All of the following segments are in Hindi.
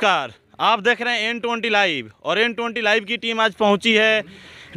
नमस्कार आप देख रहे हैं एन ट्वेंटी लाइव और एन ट्वेंटी लाइव की टीम आज पहुंची है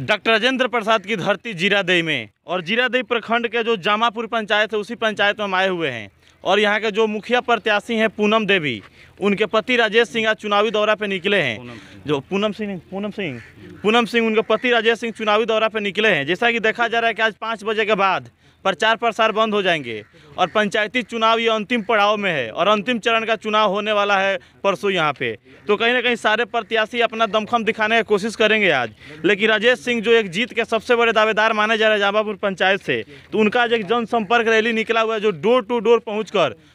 डॉक्टर राजेंद्र प्रसाद की धरती जीरादेई में और जीरादेई प्रखंड के जो जामापुर पंचायत है उसी पंचायत में हम आए हुए हैं और यहाँ के जो मुखिया प्रत्याशी हैं पूनम देवी उनके पति राजेश सिंह आज चुनावी दौरा पर निकले हैं जो पूनम सिंह पूनम सिंह पूनम सिंह उनके पति राजेश सिंह चुनावी दौरा पर निकले हैं जैसा कि देखा जा रहा है कि आज पाँच बजे के बाद प्रचार प्रसार बंद हो जाएंगे और पंचायती चुनाव ये अंतिम पड़ाव में है और अंतिम चरण का चुनाव होने वाला है परसों यहाँ पे तो कहीं ना कहीं सारे प्रत्याशी अपना दमखम दिखाने की कोशिश करेंगे आज लेकिन राजेश सिंह जो एक जीत के सबसे बड़े दावेदार माने जा रहे हैं जाबापुर पंचायत से तो उनका आज एक जनसंपर्क रैली निकला हुआ है जो डोर टू डोर पहुँच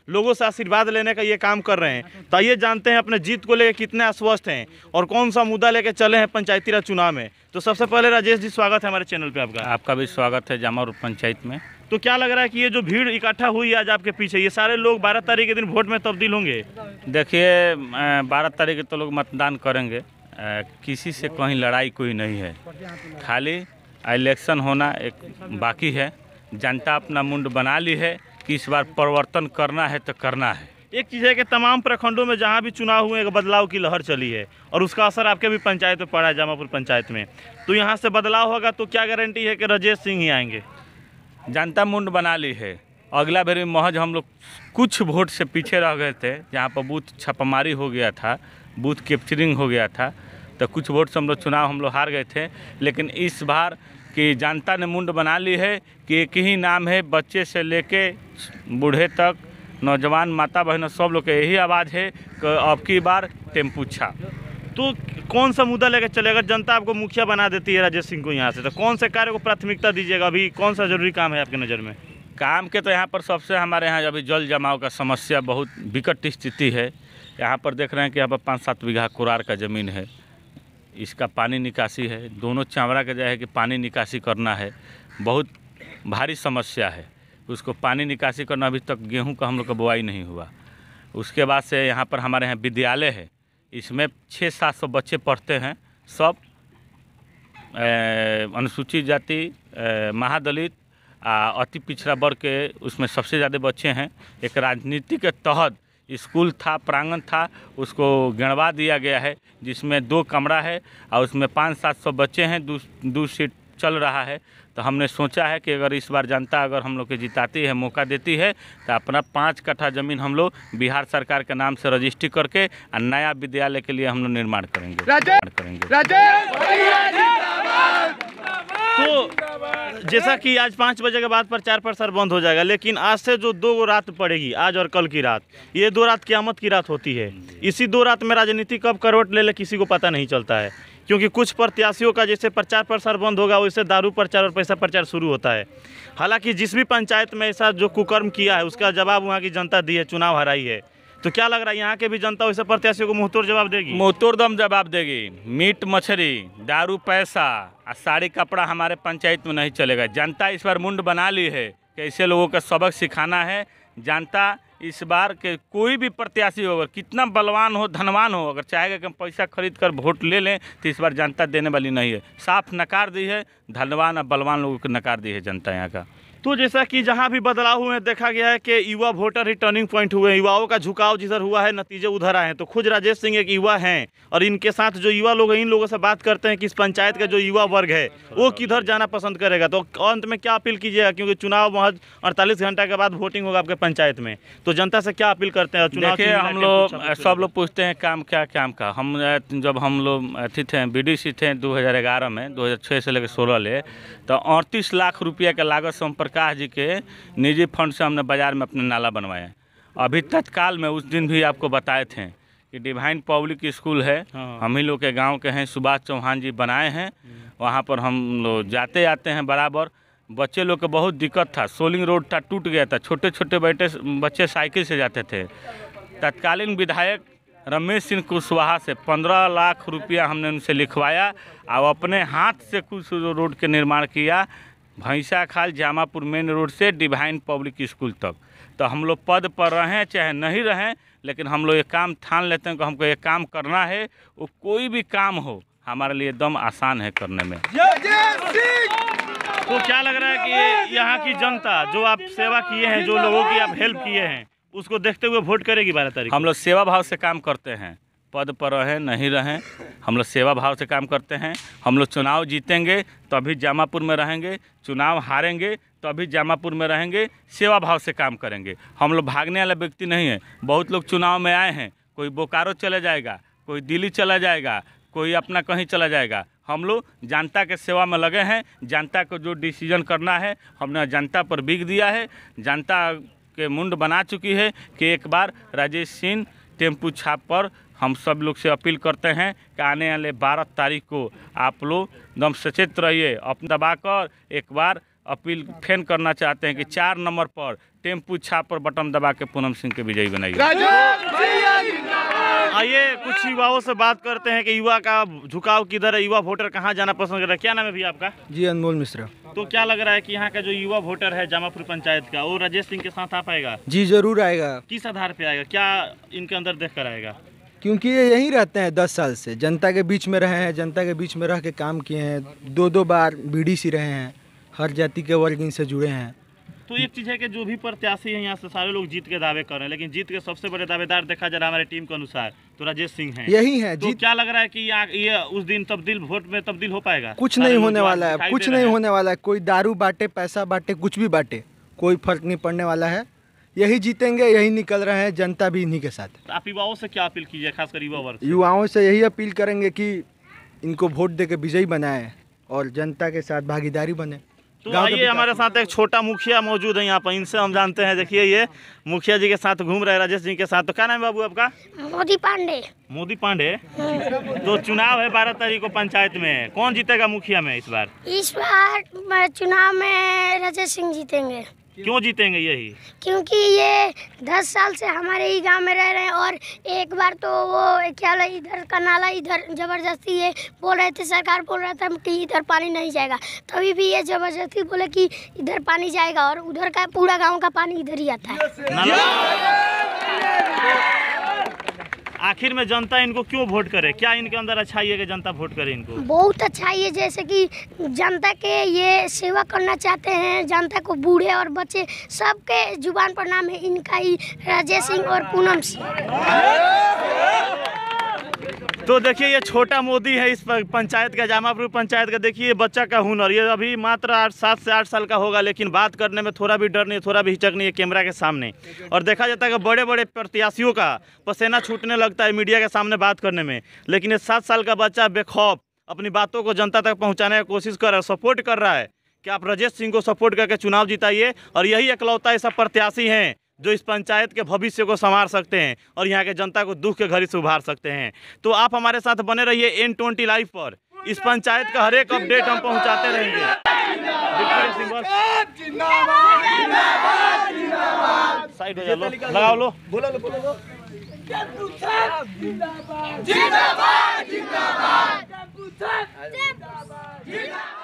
लोगों से आशीर्वाद लेने का ये काम कर रहे हैं तो आइए जानते हैं अपने जीत को लेकर कितने आश्वस्त हैं और कौन सा मुद्दा लेकर चले हैं पंचायती राज चुनाव में तो सबसे पहले राजेश जी स्वागत है हमारे चैनल पर आपका आपका भी स्वागत है जामापुर पंचायत में तो क्या लग रहा है कि ये जो भीड़ इकट्ठा हुई आज आपके पीछे ये सारे लोग बारह तारीख के दिन वोट में तब्दील होंगे देखिए बारह तारीख तो लोग मतदान करेंगे किसी से कहीं लड़ाई कोई नहीं है खाली इलेक्शन होना एक बाकी है जनता अपना मुंड बना ली है कि इस बार परिवर्तन करना है तो करना है एक चीज़ है कि तमाम प्रखंडों में जहाँ भी चुनाव हुए एक बदलाव की लहर चली है और उसका असर आपके भी पंचायत में पड़ा है जामापुर पंचायत में तो यहाँ से बदलाव होगा तो क्या गारंटी है कि रजेश सिंह ही आएंगे जनता मुंड बना ली है अगला बेर में महज हम लोग कुछ वोट से पीछे रह गए थे जहाँ पर बूथ छापामारी हो गया था बूथ कैप्चरिंग हो गया था तो कुछ वोट से हम लोग चुनाव हम लोग हार गए थे लेकिन इस बार कि जनता ने मुंड बना ली है कि एक ही नाम है बच्चे से लेके बूढ़े तक नौजवान माता बहनों सब लोग के यही आवाज़ है कि अब की बार छा तो कौन सा मुद्दा लेकर चले अगर जनता आपको मुखिया बना देती है राजेश सिंह को यहाँ से तो कौन से कार्य को प्राथमिकता दीजिएगा अभी कौन सा जरूरी काम है आपके नज़र में काम के तो यहाँ पर सबसे हमारे यहाँ अभी जल जमाव का समस्या बहुत विकट स्थिति है यहाँ पर देख रहे हैं कि यहाँ पर पाँच सात बीघा कुरार का ज़मीन है इसका पानी निकासी है दोनों चावड़ा का जो है कि पानी निकासी करना है बहुत भारी समस्या है उसको पानी निकासी करना अभी तक गेहूं का हम लोग का बुआई नहीं हुआ उसके बाद से यहाँ पर हमारे यहाँ विद्यालय है इसमें छः सात सौ बच्चे पढ़ते हैं सब अनुसूचित जाति महादलित आ अति पिछड़ा वर्ग के उसमें सबसे ज़्यादा बच्चे हैं एक राजनीति के तहत स्कूल था प्रांगण था उसको गिणवा दिया गया है जिसमें दो कमरा है और उसमें पाँच सात सौ बच्चे हैं दो दो सीट चल रहा है तो हमने सोचा है कि अगर इस बार जनता अगर हम लोग के जिताती है मौका देती है तो अपना पाँच कट्ठा ज़मीन हम लोग बिहार सरकार के नाम से रजिस्ट्री करके और नया विद्यालय के लिए हम लोग निर्माण करेंगे करेंगे तो जैसा कि आज पाँच बजे के बाद प्रचार प्रसार बंद हो जाएगा लेकिन आज से जो दो रात पड़ेगी आज और कल की रात ये दो रात क्यामत की रात होती है इसी दो रात में राजनीति कब करवट ले ले किसी को पता नहीं चलता है क्योंकि कुछ प्रत्याशियों का जैसे प्रचार प्रसार बंद होगा वैसे दारू प्रचार और पैसा प्रचार शुरू होता है हालांकि जिस भी पंचायत में ऐसा जो कुकर्म किया है उसका जवाब वहाँ की जनता दी है चुनाव हराई है तो क्या लग रहा है यहाँ के भी जनता वैसे प्रत्याशियों को मुँहतोड़ जवाब देगी मुँहतोड़दम तो जवाब देगी मीट मछली दारू पैसा और साड़ी कपड़ा हमारे पंचायत में नहीं चलेगा जनता इस बार मुंड बना ली है कैसे लोगों का सबक सिखाना है जनता इस बार के कोई भी प्रत्याशी हो अगर कितना बलवान हो धनवान हो अगर चाहेगा कि हम पैसा खरीद कर वोट ले लें तो इस बार जनता देने वाली नहीं है साफ नकार दी है धनवान और बलवान लोगों को नकार दी है जनता यहाँ का तो जैसा कि जहां भी बदलाव हुए हैं देखा गया है कि युवा वोटर ही टर्निंग पॉइंट हुए हैं युवाओं का झुकाव जिधर हुआ है नतीजे उधर आए हैं तो खुद राजेश सिंह एक युवा हैं और इनके साथ जो युवा लोग हैं इन लोगों से बात करते हैं कि इस पंचायत का जो युवा वर्ग है वो किधर जाना पसंद करेगा तो अंत में क्या अपील कीजिएगा क्योंकि चुनाव महज अड़तालीस घंटा के बाद वोटिंग होगा आपके पंचायत में तो जनता से क्या अपील करते हैं चुनाव हम लोग सब लोग पूछते हैं काम क्या काम का हम जब हम लोग अथी थे बी डी सी थे दो में दो से लेकर सोलह ले तो अड़तीस लाख रुपया के लागत से हम प्रकाश जी के निजी फंड से हमने बाज़ार में अपने नाला बनवाया अभी तत्काल में उस दिन भी आपको बताए थे कि डिवाइन पब्लिक स्कूल है हाँ। हम ही लोग के गांव के हैं सुभाष चौहान जी बनाए हैं हम्म। वहाँ पर हम लोग जाते आते हैं बराबर बच्चे लोग को बहुत दिक्कत था सोलिंग रोड था टूट गया था छोटे छोटे बैठे बच्चे साइकिल से जाते थे तत्कालीन विधायक रमेश सिंह कुशवाहा से पंद्रह लाख रुपया हमने उनसे लिखवाया और अपने हाथ से कुछ रोड के निर्माण किया भैंसा खाल जामापुर मेन रोड से डिवाइन पब्लिक स्कूल तक तो हम लोग पद पर रहें चाहे नहीं रहें लेकिन हम लोग ये काम ठान लेते हैं कि हमको ये काम करना है वो कोई भी काम हो हमारे लिए एकदम आसान है करने में तो क्या लग रहा है कि यहाँ की जनता जो आप सेवा किए हैं जो लोगों की आप हेल्प किए हैं उसको देखते हुए वोट करेगी बारह तारीख हम लोग सेवा भाव से काम करते हैं पद पर रहें नहीं रहें हम लोग सेवा भाव से काम करते हैं हम लोग चुनाव जीतेंगे तभी तो जामापुर में रहेंगे चुनाव हारेंगे तभी तो जामापुर में रहेंगे सेवा भाव से काम करेंगे हम लोग भागने वाला व्यक्ति नहीं है बहुत लोग चुनाव में आए हैं कोई बोकारो चला जाएगा कोई दिल्ली चला जाएगा कोई अपना कहीं चला जाएगा हम लोग जनता के सेवा में लगे हैं जनता को जो डिसीजन करना है हमने जनता पर बिक दिया है जनता के मुंड बना चुकी है कि एक बार राजेश सिंह टेम्पू छाप पर हम सब लोग से अपील करते हैं कि आने वाले बारह तारीख को आप लोग एकदम सचेत रहिए अपने दबाकर एक बार अपील फेन करना चाहते हैं कि चार नंबर पर टेम्पू छाप पर बटन दबा के पूनम सिंह के विजयी बनाइए आइए कुछ युवाओं से बात करते हैं कि युवा का झुकाव किधर है युवा वोटर कहाँ जाना पसंद कर रहा है क्या नाम है भैया आपका जी अनमोल मिश्रा तो क्या लग रहा है कि यहाँ का जो युवा वोटर है जामापुर पंचायत का वो राजेश सिंह के साथ आ पाएगा जी जरूर आएगा किस आधार पे आएगा क्या इनके अंदर देख कर आएगा क्योंकि ये यहीं रहते हैं दस साल से जनता के बीच में रहे हैं जनता के बीच में रह के काम किए हैं दो दो बार बी रहे हैं हर जाति के वर्ग इनसे जुड़े हैं तो एक चीज़ है कि जो भी प्रत्याशी है यहाँ से सारे लोग जीत के दावे कर रहे हैं लेकिन जीत के सबसे बड़े दावेदार देखा जा रहा है हमारे टीम के अनुसार तो राजेश सिंह है यही है तो क्या लग रहा है कि ये उस दिन तब्दील वोट में तब्दील हो पाएगा कुछ नहीं होने वाला है कुछ नहीं होने वाला है कोई दारू बांटे पैसा बांटे कुछ भी बांटे कोई फर्क नहीं पड़ने वाला है यही जीतेंगे यही निकल रहे हैं जनता भी इन्हीं के साथ आप युवाओं से क्या अपील कीजिए खासकर युवा वर्ग युवाओं से यही अपील करेंगे कि इनको वोट दे के विजयी बनाए और जनता के साथ भागीदारी बने तो आइए हमारे साथ एक छोटा मुखिया मौजूद है यहाँ पर इनसे हम जानते हैं देखिए ये मुखिया जी के साथ घूम रहे राजेश जी के साथ तो क्या नाम है बाबू आपका मोदी पांडे मोदी पांडे तो चुनाव है बारह तारीख को पंचायत में कौन जीतेगा मुखिया में इस बार इस बार चुनाव में राजेश सिंह जीतेंगे क्यों जीतेंगे यही क्योंकि ये दस साल से हमारे ही गांव में रह रहे हैं और एक बार तो वो क्या इधर का नाला इधर ज़बरदस्ती ये बोल रहे थे सरकार बोल रहा था कि इधर पानी नहीं जाएगा तभी भी ये ज़बरदस्ती बोले कि इधर पानी जाएगा और उधर का पूरा गाँव का पानी इधर ही आता है आखिर में जनता इनको क्यों वोट करे क्या इनके अंदर अच्छाई है कि जनता वोट करे इनको बहुत अच्छाई है जैसे कि जनता के ये सेवा करना चाहते हैं जनता को बूढ़े और बच्चे सबके जुबान पर नाम है इनका ही राजेश सिंह और पूनम सिंह तो देखिए ये छोटा मोदी है इस पंचायत का जामापुर पंचायत का देखिए बच्चा का हुनर ये अभी मात्र आठ सात से आठ साल का होगा लेकिन बात करने में थोड़ा भी डर नहीं थोड़ा भी हिचक नहीं है कैमरा के सामने और देखा जाता है कि बड़े बड़े प्रत्याशियों का पसीना छूटने लगता है मीडिया के सामने बात करने में लेकिन ये सात साल का बच्चा बेखौफ अपनी बातों को जनता तक पहुँचाने की कोशिश कर रहा है सपोर्ट कर रहा है कि आप रजेश सिंह को सपोर्ट करके चुनाव जिताइए और यही ये सब प्रत्याशी हैं जो इस पंचायत के भविष्य को संवार सकते हैं और यहाँ के जनता को दुख के घड़ी से उभार सकते हैं तो आप हमारे साथ बने रहिए एन ट्वेंटी लाइव पर इस पंचायत का हर एक अपडेट हम पहुँचाते रहेंगे साइड लो लगाओ लो बोलो लो बोलो जिंदाबाद जिंदाबाद जिंदाबाद